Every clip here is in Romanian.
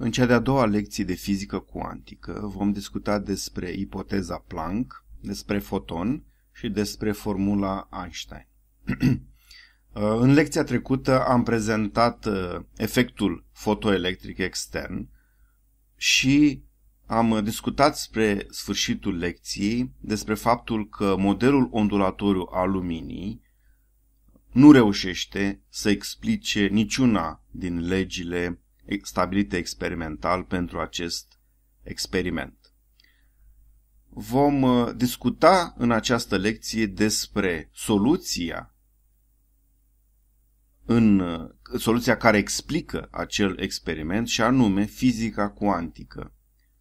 În cea de-a doua lecție de fizică cuantică vom discuta despre ipoteza Planck, despre foton și despre formula Einstein. Uh, în lecția trecută am prezentat uh, efectul fotoelectric extern și am uh, discutat spre sfârșitul lecției despre faptul că modelul ondulatoriu al luminii nu reușește să explice niciuna din legile stabilite experimental pentru acest experiment. Vom uh, discuta în această lecție despre soluția în uh, soluția care explică acel experiment și anume fizica cuantică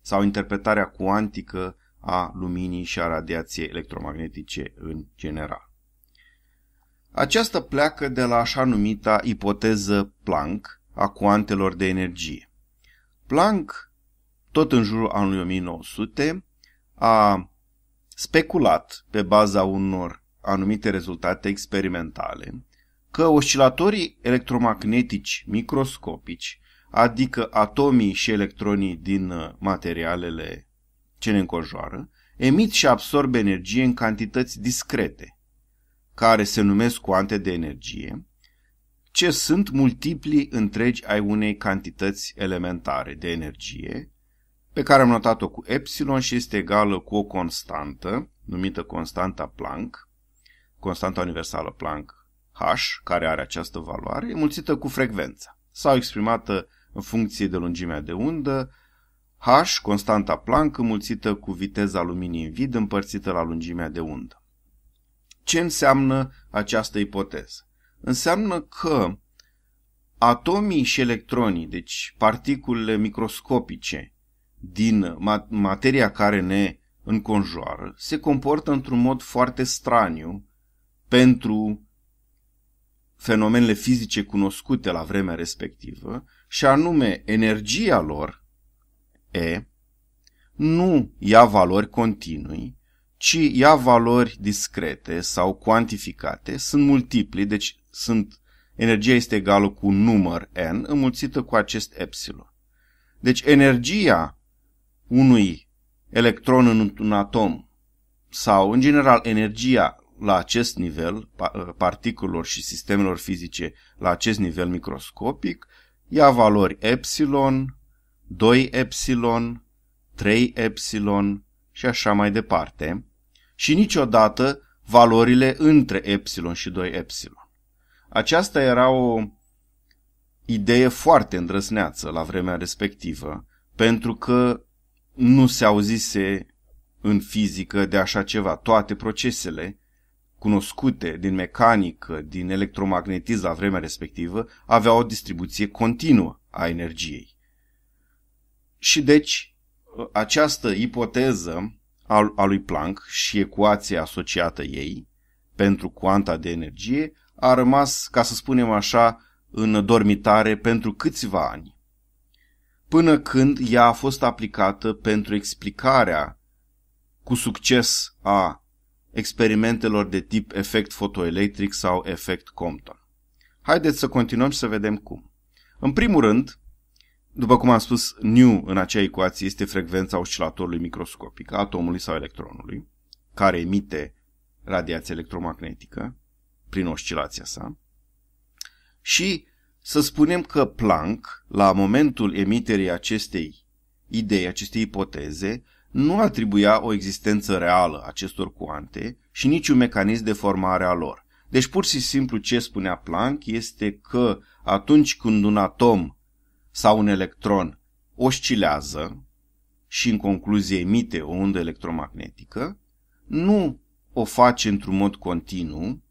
sau interpretarea cuantică a luminii și a radiației electromagnetice în general. Aceasta pleacă de la așa numita ipoteză Planck, a cuantelor de energie. Planck, tot în jurul anului 1900, a speculat pe baza unor anumite rezultate experimentale că oscilatorii electromagnetici microscopici, adică atomii și electronii din uh, materialele ce ne înconjoară, emit și absorb energie în cantități discrete, care se numesc cuante de energie, ce sunt multipli întregi ai unei cantități elementare de energie, pe care am notat-o cu epsilon și este egală cu o constantă, numită constanta Planck, constanta universală Planck H, care are această valoare, mulțită cu frecvența, sau exprimată în funcție de lungimea de undă, H, constanta Planck, mulțită cu viteza luminii în vid, împărțită la lungimea de undă. Ce înseamnă această ipoteză? înseamnă că atomii și electronii, deci particulele microscopice din materia care ne înconjoară, se comportă într-un mod foarte straniu pentru fenomenele fizice cunoscute la vremea respectivă, și anume energia lor, E, nu ia valori continui, ci ia valori discrete sau cuantificate, sunt multipli, deci sunt, energia este egală cu număr n înmulțită cu acest epsilon. Deci energia unui electron în un atom sau, în general, energia la acest nivel, particulelor și sistemelor fizice la acest nivel microscopic, ia valori epsilon, 2 epsilon, 3 epsilon și așa mai departe, și niciodată valorile între epsilon și 2 epsilon. Aceasta era o idee foarte îndrăsneață la vremea respectivă, pentru că nu se auzise în fizică de așa ceva. Toate procesele cunoscute din mecanică, din electromagnetism la vremea respectivă, aveau o distribuție continuă a energiei. Și deci această ipoteză a lui Planck și ecuația asociată ei pentru cuanta de energie a rămas, ca să spunem așa, în dormitare pentru câțiva ani, până când ea a fost aplicată pentru explicarea cu succes a experimentelor de tip efect fotoelectric sau efect Compton. Haideți să continuăm și să vedem cum. În primul rând, după cum am spus, nu în acea ecuație este frecvența oscilatorului microscopic, atomului sau electronului, care emite radiație electromagnetică prin oscilația sa și să spunem că Planck, la momentul emiterii acestei idei, acestei ipoteze, nu atribuia o existență reală acestor cuante și niciun mecanism de formare a lor. Deci pur și simplu ce spunea Planck este că atunci când un atom sau un electron oscilează și în concluzie emite o undă electromagnetică, nu o face într-un mod continuu,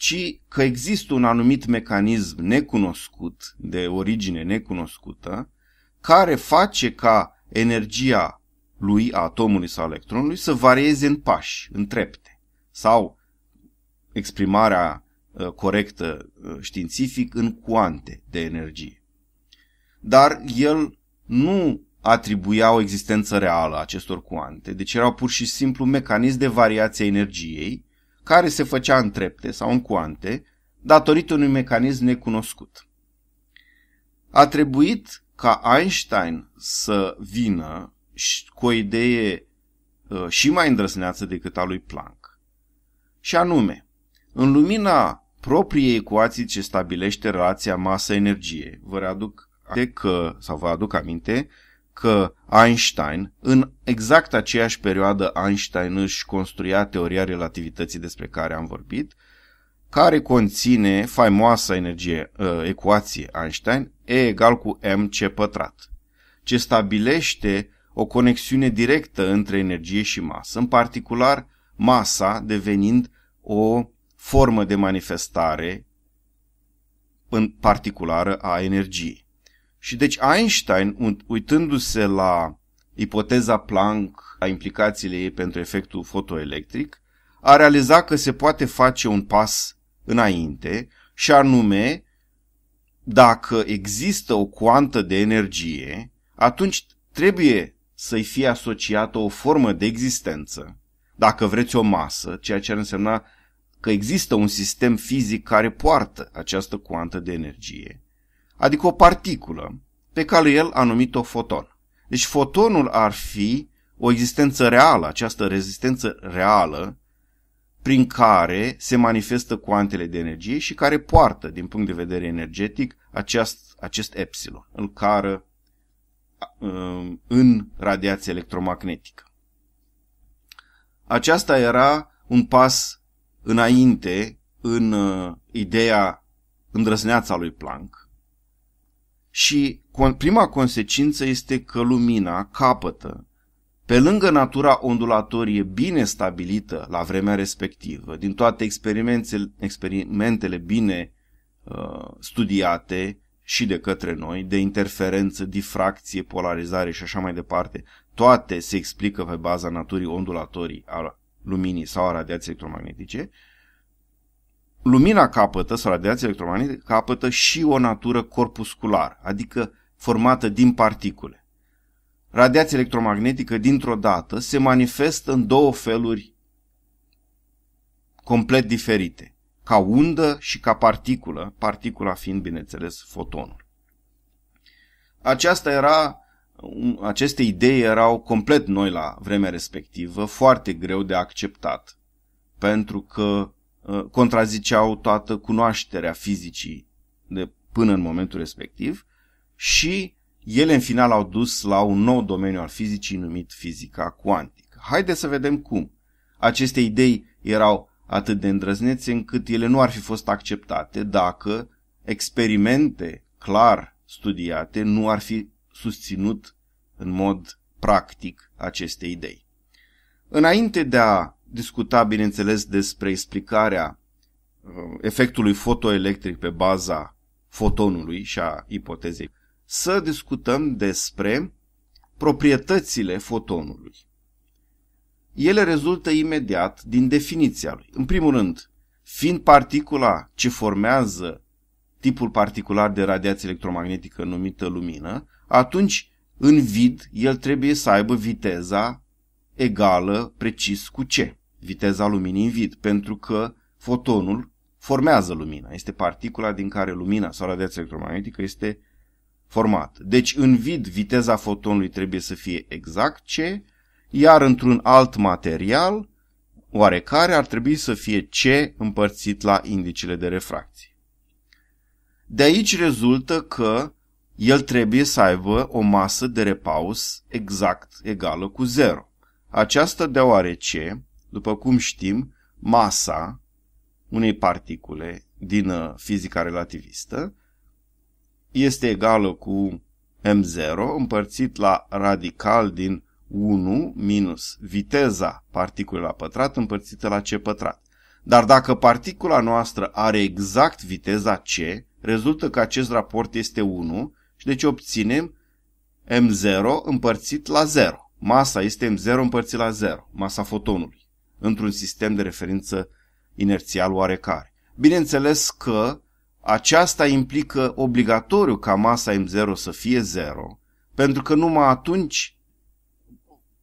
ci că există un anumit mecanism necunoscut, de origine necunoscută, care face ca energia lui, a atomului sau electronului, să varieze în pași, în trepte. Sau exprimarea uh, corectă uh, științific în cuante de energie. Dar el nu atribuia o existență reală acestor cuante, deci erau pur și simplu mecanism de variație a energiei care se făcea în trepte sau în coante, datorită unui mecanism necunoscut. A trebuit ca Einstein să vină cu o idee ă, și mai îndrăsneață decât a lui Planck. Și anume, în lumina propriei ecuații ce stabilește relația masă-energie, vă readuc de că, sau vă aduc aminte că Einstein, în exact aceeași perioadă Einstein își construia teoria relativității despre care am vorbit, care conține faimoasa energie, ă, ecuație Einstein, E egal cu mc pătrat, ce stabilește o conexiune directă între energie și masă, în particular masa devenind o formă de manifestare în particulară a energiei. Și deci Einstein, uitându-se la ipoteza Planck a implicațiile ei pentru efectul fotoelectric, a realizat că se poate face un pas înainte și anume, dacă există o cuantă de energie, atunci trebuie să-i fie asociată o formă de existență, dacă vreți o masă, ceea ce ar însemna că există un sistem fizic care poartă această cuantă de energie adică o particulă, pe care el a numit-o foton. Deci fotonul ar fi o existență reală, această rezistență reală, prin care se manifestă cuantele de energie și care poartă, din punct de vedere energetic, aceast, acest epsilon, îl cară um, în radiație electromagnetică. Aceasta era un pas înainte în uh, ideea îndrăzneața lui Planck, și prima consecință este că lumina capătă, pe lângă natura ondulatorie bine stabilită la vremea respectivă, din toate experimentele, experimentele bine uh, studiate și de către noi, de interferență, difracție, polarizare și așa mai departe, toate se explică pe baza naturii ondulatorii a luminii sau a radiației electromagnetice, uh, lumina capătă, sau radiația electromagnetică capătă și o natură corpusculară, adică formată din particule. Radiația electromagnetică, dintr-o dată, se manifestă în două feluri complet diferite, ca undă și ca particulă, particula fiind, bineînțeles, fotonul. Aceasta era, aceste idei erau complet noi la vremea respectivă, foarte greu de acceptat, pentru că Uh, contraziceau toată cunoașterea fizicii de până în momentul respectiv și ele în final au dus la un nou domeniu al fizicii numit fizica cuantică. Haideți să vedem cum. Aceste idei erau atât de îndrăznețe încât ele nu ar fi fost acceptate dacă experimente clar studiate nu ar fi susținut în mod practic aceste idei. Înainte de a discuta, bineînțeles, despre explicarea uh, efectului fotoelectric pe baza fotonului și a ipotezei, să discutăm despre proprietățile fotonului. Ele rezultă imediat din definiția lui. În primul rând, fiind particula ce formează tipul particular de radiație electromagnetică numită lumină, atunci în vid el trebuie să aibă viteza egală precis cu C viteza luminii în vid, pentru că fotonul formează lumina. Este particula din care lumina sau radiația electromagnetică este formată. Deci în vid viteza fotonului trebuie să fie exact c, iar într-un alt material oarecare ar trebui să fie C împărțit la indicele de refracție. De aici rezultă că el trebuie să aibă o masă de repaus exact egală cu 0. Aceasta deoarece după cum știm, masa unei particule din uh, fizica relativistă este egală cu m0 împărțit la radical din 1 minus viteza particulei la pătrat împărțită la c pătrat. Dar dacă particula noastră are exact viteza c, rezultă că acest raport este 1 și deci obținem m0 împărțit la 0. Masa este m0 împărțit la 0, masa fotonului într-un sistem de referință inerțial oarecare. Bineînțeles că aceasta implică obligatoriu ca masa M0 să fie 0, pentru că numai atunci,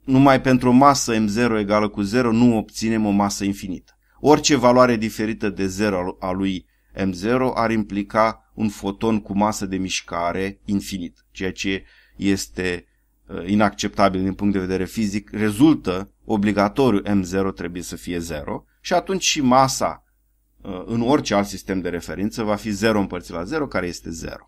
numai pentru o masă M0 egală cu 0, nu obținem o masă infinită. Orice valoare diferită de 0 a lui M0 ar implica un foton cu masă de mișcare infinit, ceea ce este Uh, inacceptabil din punct de vedere fizic, rezultă obligatoriu M0 trebuie să fie 0 și atunci și masa uh, în orice alt sistem de referință va fi 0 împărțit la 0, care este 0.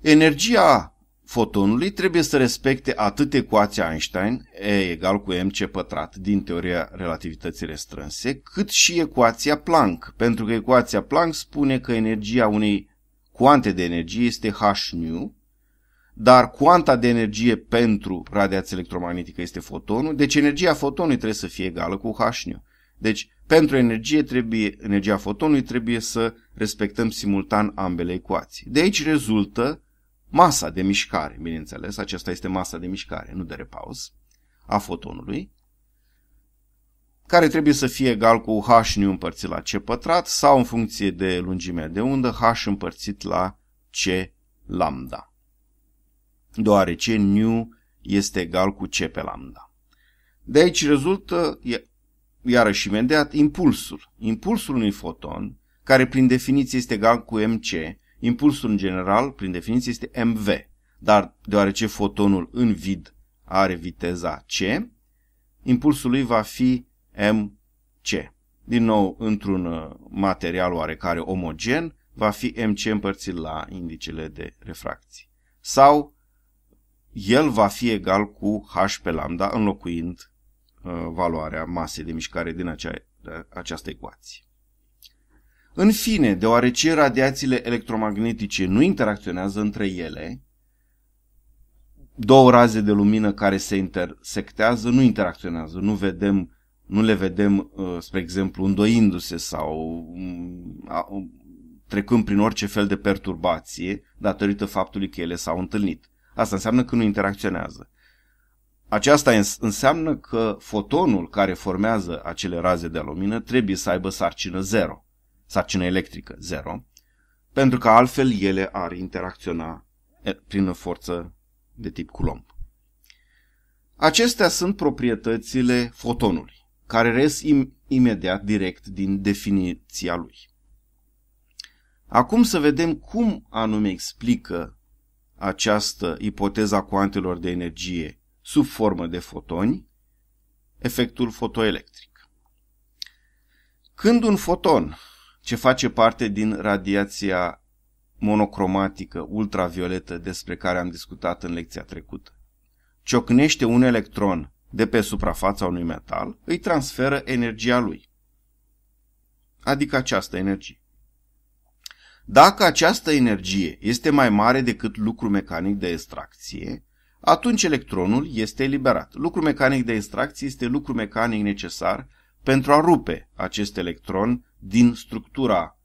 Energia fotonului trebuie să respecte atât ecuația Einstein, E egal cu mc pătrat, din teoria relativității restrânse, cât și ecuația Planck, pentru că ecuația Planck spune că energia unei cuante de energie este h nu, dar cuanta de energie pentru radiația electromagnetică este fotonul, deci energia fotonului trebuie să fie egală cu Hν. Deci, pentru energie trebuie, energia fotonului trebuie să respectăm simultan ambele ecuații. De aici rezultă masa de mișcare, bineînțeles, aceasta este masa de mișcare, nu de repaus, a fotonului, care trebuie să fie egal cu h nu împărțit la c pătrat sau în funcție de lungimea de undă h împărțit la c lambda deoarece nu este egal cu c pe lambda. De aici rezultă, iarăși imediat, impulsul. Impulsul unui foton, care prin definiție este egal cu mc, impulsul în general, prin definiție, este mv. Dar deoarece fotonul în vid are viteza c, impulsul lui va fi mc. Din nou, într-un uh, material oarecare omogen, va fi mc împărțit la indicele de refracție. Sau el va fi egal cu h pe lambda înlocuind uh, valoarea masei de mișcare din acea, această ecuație. În fine, deoarece radiațiile electromagnetice nu interacționează între ele, două raze de lumină care se intersectează nu interacționează, nu vedem nu le vedem, uh, spre exemplu, îndoindu-se sau mm, trecând prin orice fel de perturbație datorită faptului că ele s-au întâlnit. Asta înseamnă că nu interacționează. Aceasta înseamnă că fotonul care formează acele raze de lumină trebuie să aibă sarcină zero, sarcină electrică zero, pentru că altfel ele ar interacționa prin o forță de tip Coulomb. Acestea sunt proprietățile fotonului, care res im- imediat direct din definiția lui. Acum să vedem cum anume explică această ipoteză a cuantelor de energie sub formă de fotoni, efectul fotoelectric. Când un foton, ce face parte din radiația monocromatică ultravioletă despre care am discutat în lecția trecută, ciocnește un electron de pe suprafața unui metal, îi transferă energia lui, adică această energie. Dacă această energie este mai mare decât lucru mecanic de extracție, atunci electronul este eliberat. Lucru mecanic de extracție este lucru mecanic necesar pentru a rupe acest electron din structura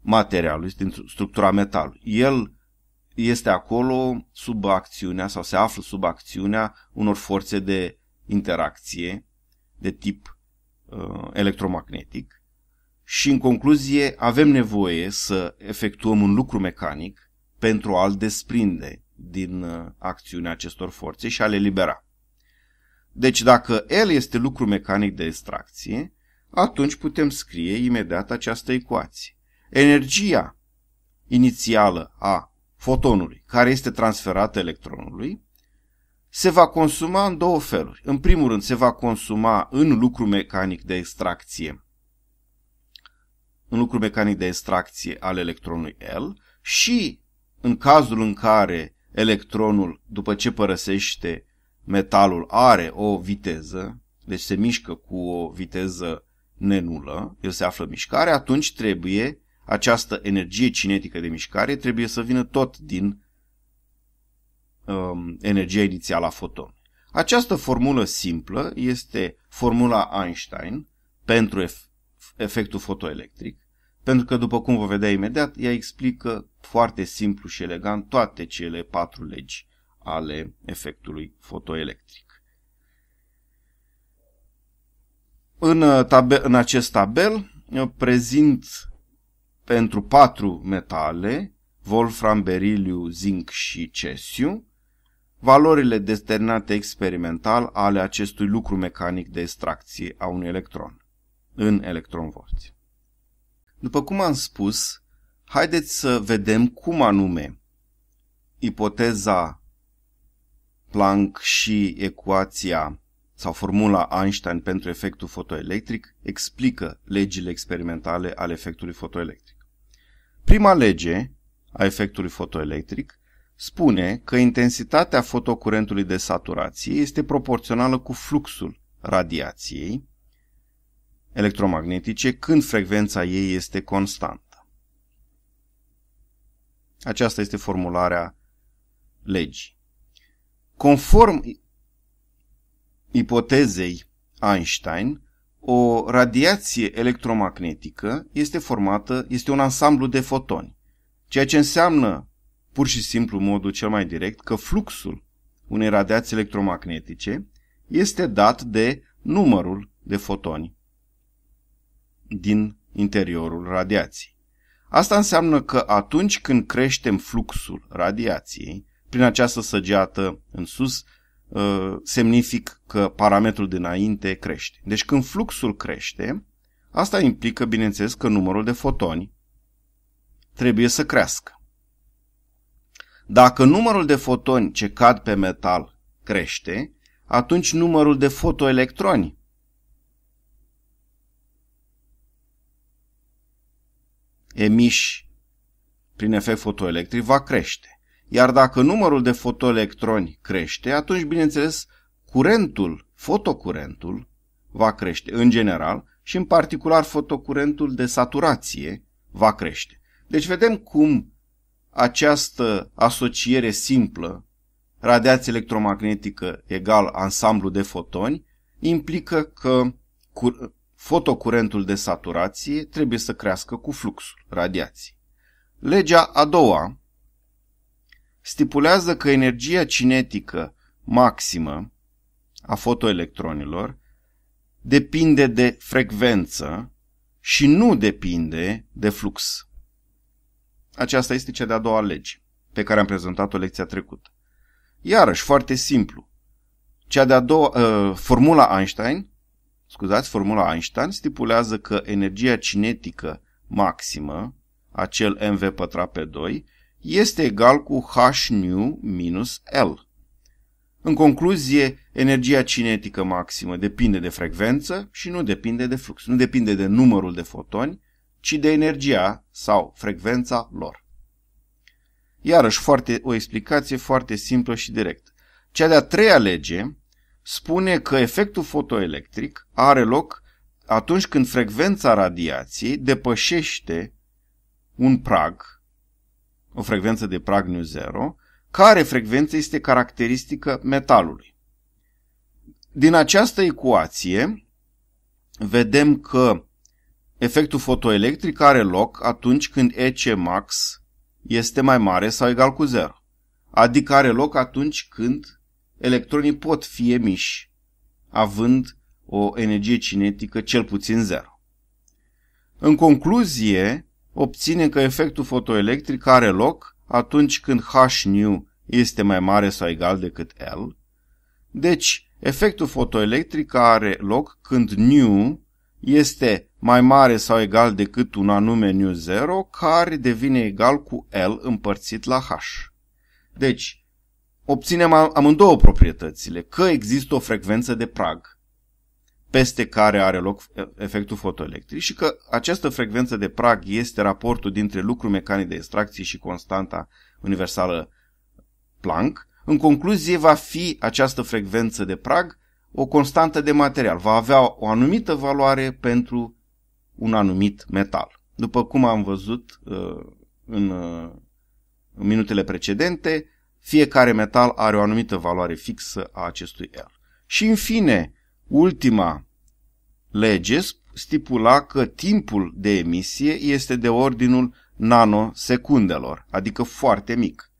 materialului, din structura metalului. El este acolo sub acțiunea sau se află sub acțiunea unor forțe de interacție de tip uh, electromagnetic și în concluzie, avem nevoie să efectuăm un lucru mecanic pentru a-l desprinde din uh, acțiunea acestor forțe și a le libera. Deci dacă L este lucru mecanic de extracție, atunci putem scrie imediat această ecuație. Energia inițială a fotonului care este transferată electronului se va consuma în două feluri. În primul rând, se va consuma în lucru mecanic de extracție în lucru mecanic de extracție al electronului L și în cazul în care electronul, după ce părăsește metalul, are o viteză, deci se mișcă cu o viteză nenulă, el se află în mișcare, atunci trebuie această energie cinetică de mișcare trebuie să vină tot din um, energia inițială a fotonului. Această formulă simplă este formula Einstein pentru ef- efectul fotoelectric pentru că, după cum vă vedea imediat, ea explică foarte simplu și elegant toate cele patru legi ale efectului fotoelectric. În, uh, tabel, în acest tabel eu prezint pentru patru metale, wolfram, beriliu, zinc și cesiu, valorile determinate experimental ale acestui lucru mecanic de extracție a unui electron în electronvolți. După cum am spus, haideți să vedem cum anume ipoteza Planck și ecuația sau formula Einstein pentru efectul fotoelectric explică legile experimentale ale efectului fotoelectric. Prima lege a efectului fotoelectric spune că intensitatea fotocurentului de saturație este proporțională cu fluxul radiației electromagnetice când frecvența ei este constantă. Aceasta este formularea legii. Conform ipotezei Einstein, o radiație electromagnetică este formată, este un ansamblu de fotoni, ceea ce înseamnă pur și simplu modul cel mai direct că fluxul unei radiații electromagnetice este dat de numărul de fotoni din interiorul radiației. Asta înseamnă că atunci când creștem fluxul radiației, prin această săgeată în sus, ă, semnific că parametrul dinainte crește. Deci când fluxul crește, asta implică, bineînțeles, că numărul de fotoni trebuie să crească. Dacă numărul de fotoni ce cad pe metal crește, atunci numărul de fotoelectroni emiși prin efect fotoelectric va crește. Iar dacă numărul de fotoelectroni crește, atunci, bineînțeles, curentul, fotocurentul, va crește în general și în particular fotocurentul de saturație va crește. Deci vedem cum această asociere simplă, radiație electromagnetică egal ansamblu de fotoni, implică că fotocurentul de saturație trebuie să crească cu fluxul radiației. Legea a doua stipulează că energia cinetică maximă a fotoelectronilor depinde de frecvență și nu depinde de flux. Aceasta este cea de-a doua lege pe care am prezentat-o lecția trecută. Iarăși, foarte simplu. Cea de-a doua, uh, formula Einstein scuzați, formula Einstein stipulează că energia cinetică maximă, acel mv pătrat pe 2, este egal cu h nu minus L. În concluzie, energia cinetică maximă depinde de frecvență și nu depinde de flux. Nu depinde de numărul de fotoni, ci de energia sau frecvența lor. Iarăși, foarte, o explicație foarte simplă și directă. Cea de-a treia lege spune că efectul fotoelectric are loc atunci când frecvența radiației depășește un prag, o frecvență de prag nu zero, care frecvență este caracteristică metalului. Din această ecuație vedem că efectul fotoelectric are loc atunci când EC max este mai mare sau egal cu 0. Adică are loc atunci când electronii pot fi emiși, având o energie cinetică cel puțin zero. În concluzie, obținem că efectul fotoelectric are loc atunci când h nu este mai mare sau egal decât L. Deci, efectul fotoelectric are loc când nu este mai mare sau egal decât un anume nu 0 care devine egal cu L împărțit la H. Deci, obținem amândouă proprietățile, că există o frecvență de prag peste care are loc efectul fotoelectric și că această frecvență de prag este raportul dintre lucru mecanic de extracție și constanta universală Planck. În concluzie, va fi această frecvență de prag o constantă de material. Va avea o anumită valoare pentru un anumit metal. După cum am văzut în minutele precedente, fiecare metal are o anumită valoare fixă a acestui R. Și în fine, ultima lege stipula că timpul de emisie este de ordinul nanosecundelor, adică foarte mic.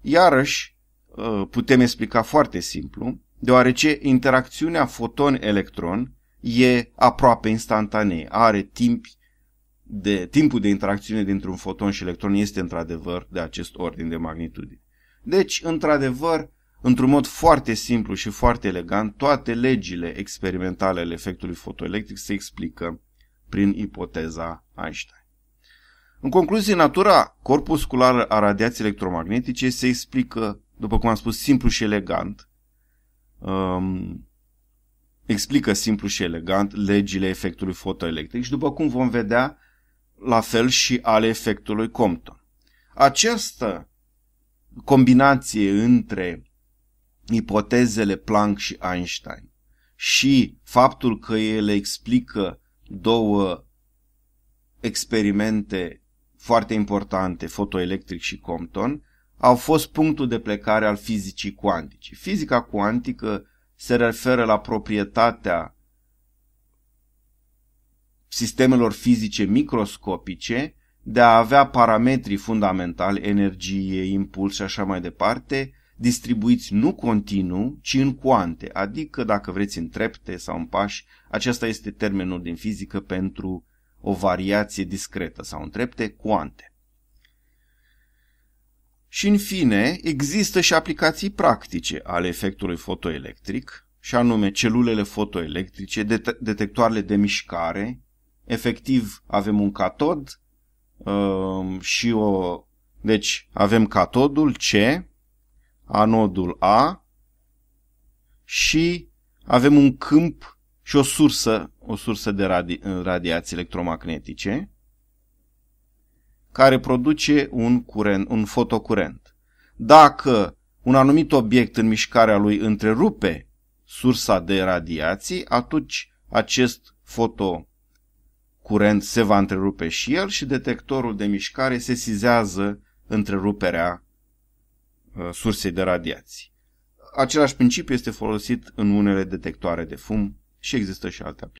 Iarăși, ă, putem explica foarte simplu, deoarece interacțiunea foton-electron e aproape instantanee, are timp de, timpul de interacțiune dintre un foton și electron este într-adevăr de acest ordin de magnitudine. Deci, într-adevăr, într-un mod foarte simplu și foarte elegant, toate legile experimentale ale efectului fotoelectric se explică prin ipoteza Einstein. În concluzie, natura corpusculară a radiației electromagnetice se explică, după cum am spus, simplu și elegant. Um, explică simplu și elegant legile efectului fotoelectric și, după cum vom vedea, la fel și ale efectului Compton. Această combinație între ipotezele Planck și Einstein și faptul că ele explică două experimente foarte importante, fotoelectric și Compton, au fost punctul de plecare al fizicii cuantice. Fizica cuantică se referă la proprietatea sistemelor fizice microscopice de a avea parametrii fundamentali, energie, impuls și așa mai departe, distribuiți nu continuu, ci în cuante, adică dacă vreți în trepte sau în pași, acesta este termenul din fizică pentru o variație discretă sau în trepte, cuante. Și în fine, există și aplicații practice ale efectului fotoelectric, și anume celulele fotoelectrice, detectoarele de mișcare, efectiv avem un catod Ehm, și o... Deci avem catodul C, anodul A și avem un câmp și o sursă, o sursă de radi, eh, radiații electromagnetice care produce un, curent, un fotocurent. Dacă un anumit obiect în mișcarea lui întrerupe sursa de radiații, atunci acest foto curent se va întrerupe și el și detectorul de mișcare sesizează întreruperea uh, sursei de radiații. Același principiu este folosit în unele detectoare de fum și există și alte aplicații.